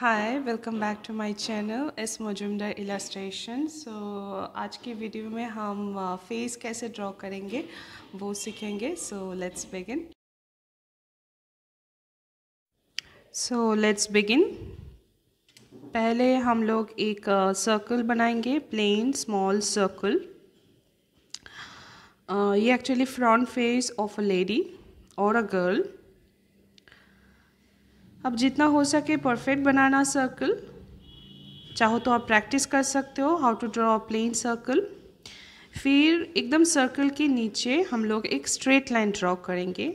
Hi welcome back to my channel S Majumdar illustration so आज की video में हम फेस uh, कैसे ड्रॉ करेंगे वो सीखेंगे so let's begin so let's begin पहले हम लोग एक सर्कल uh, बनाएंगे प्लेन स्मॉल सर्कल ये actually front face of a lady और अ गर्ल अब जितना हो सके परफेक्ट बनाना सर्कल चाहो तो आप प्रैक्टिस कर सकते हो how to draw plain circle फिर एकदम सर्कल के नीचे हम लोग एक स्ट्रेट लाइन ड्रॉ करेंगे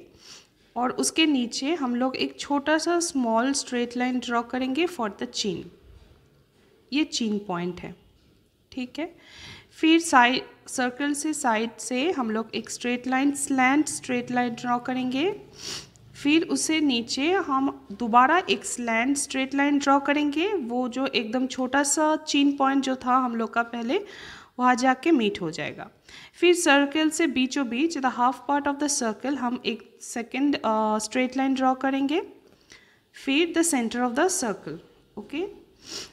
और उसके नीचे हम लोग एक छोटा सा स्मॉल स्ट्रेट लाइन ड्रॉ करेंगे फॉर द चीन ये चीन पॉइंट है ठीक है फिर साइड सर्कल से साइड से हम लोग एक straight line slant straight line draw करेंगे फिर उसे नीचे हम दोबारा एक स्लैंड स्ट्रेट लाइन ड्रॉ करेंगे वो जो एकदम छोटा सा चीन पॉइंट जो था हम लोग का पहले वहाँ जाके मीट हो जाएगा फिर सर्कल से बीचों बीच the half part of the circle हम एक सेकेंड स्ट्रेट लाइन ड्रॉ करेंगे फिर the centre of the circle okay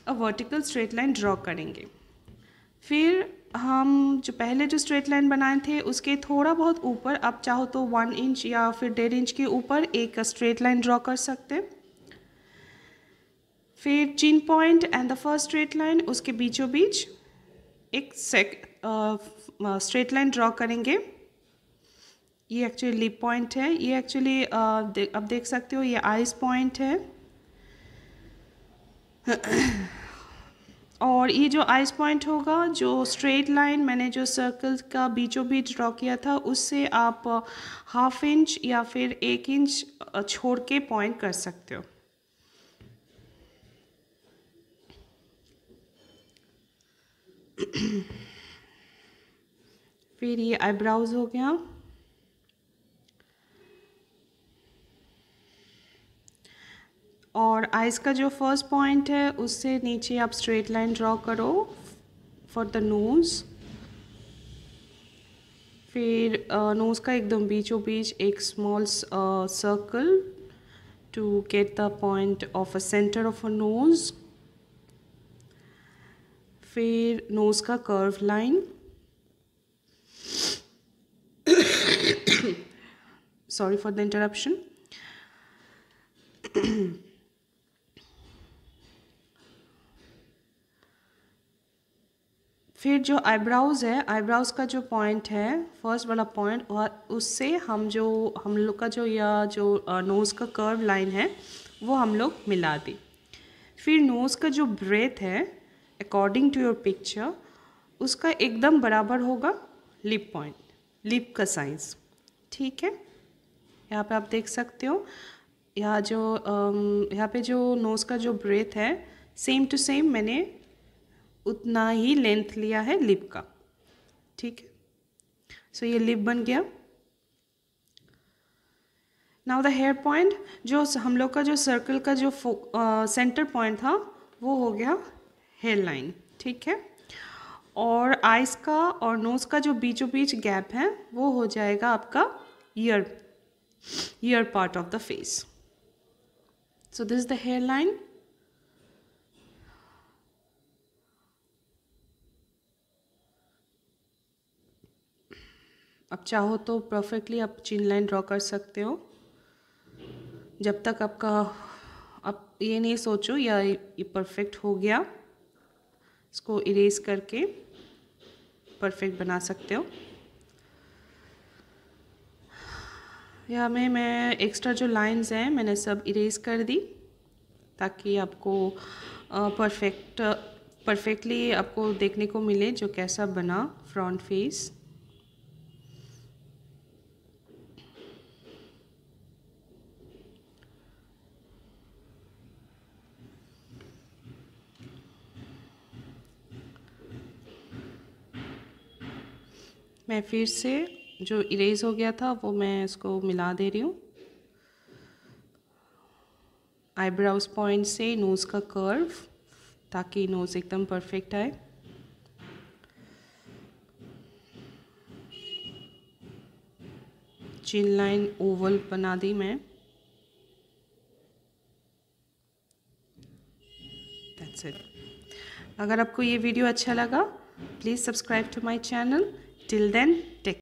a vertical straight line draw करेंगे फिर हम जो पहले जो स्ट्रेट लाइन बनाए थे उसके थोड़ा बहुत ऊपर आप चाहो तो वन इंच या फिर डेढ़ इंच के ऊपर एक स्ट्रेट लाइन ड्रॉ कर सकते फिर chin point and the first straight line उसके बीचों बीच एक सेक स्ट्रेट लाइन ड्रॉ करेंगे ये एक्चुअली लिप पॉइंट है ये एक्चुअली आप देख सकते हो ये आइज पॉइंट है और ये जो आइस पॉइंट होगा जो स्ट्रेट लाइन मैंने जो सर्कल का बीचों बीच ड्रॉ किया था उससे आप हाफ uh, इंच या फिर एक इंच uh, छोड़ के पॉइंट कर सकते हो फिर ये आईब्राउज हो गया और आइज़ का जो फर्स्ट पॉइंट है उससे नीचे आप स्ट्रेट लाइन ड्रॉ करो फॉर द नोज़ फिर नोज़ का एकदम बीचों बीच एक small circle to get the point of a centre of a nose फिर नोज का curve line sorry for the interruption फिर जो आईब्राउज़ है आईब्राउज़ का जो पॉइंट है फर्स्ट वाला पॉइंट और उससे हम जो हम लोग का जो यह जो नोज़ का कर्व लाइन है वो हम लोग मिला दी फिर नोज़ का जो ब्रेथ है अकॉर्डिंग टू योर पिक्चर उसका एकदम बराबर होगा लिप पॉइंट लिप का साइज़ ठीक है यहाँ पे आप देख सकते हो यहाँ जो यहाँ पे जो नोज़ का जो ब्रेथ है सेम टू सेम मैंने उतना ही लेंथ लिया है लिप का ठीक है सो ये लिप बन गया नाउ द हेयर पॉइंट जो हम लोग का जो सर्कल का जो सेंटर पॉइंट था वो हो गया हेयर लाइन ठीक है और आइस का और नोज़ का जो बीचों बीच गैप है वो हो जाएगा आपका ear ear part of the face so this the hairline आप चाहो तो परफेक्टली आप चिन लाइन ड्रॉ कर सकते हो जब तक आपका आप ये नहीं सोचो या ये परफेक्ट हो गया इसको इरेज करके परफेक्ट बना सकते हो या मैं मैं एक्स्ट्रा जो लाइंस हैं मैंने सब इरेज कर दी ताकि आपको परफेक्ट परफेक्टली आपको देखने को मिले जो कैसा बना फ्रंट फेस मैं फिर से जो इरेज हो गया था वो मैं इसको मिला दे रही हूँ आईब्राउज पॉइंट से नोज़ का कर्व ताकि नोज़ एकदम परफेक्ट आए चिन लाइन ओवल बना दी मैं दैट्स इट अगर आपको ये वीडियो अच्छा लगा please subscribe to my channel Till then, take care.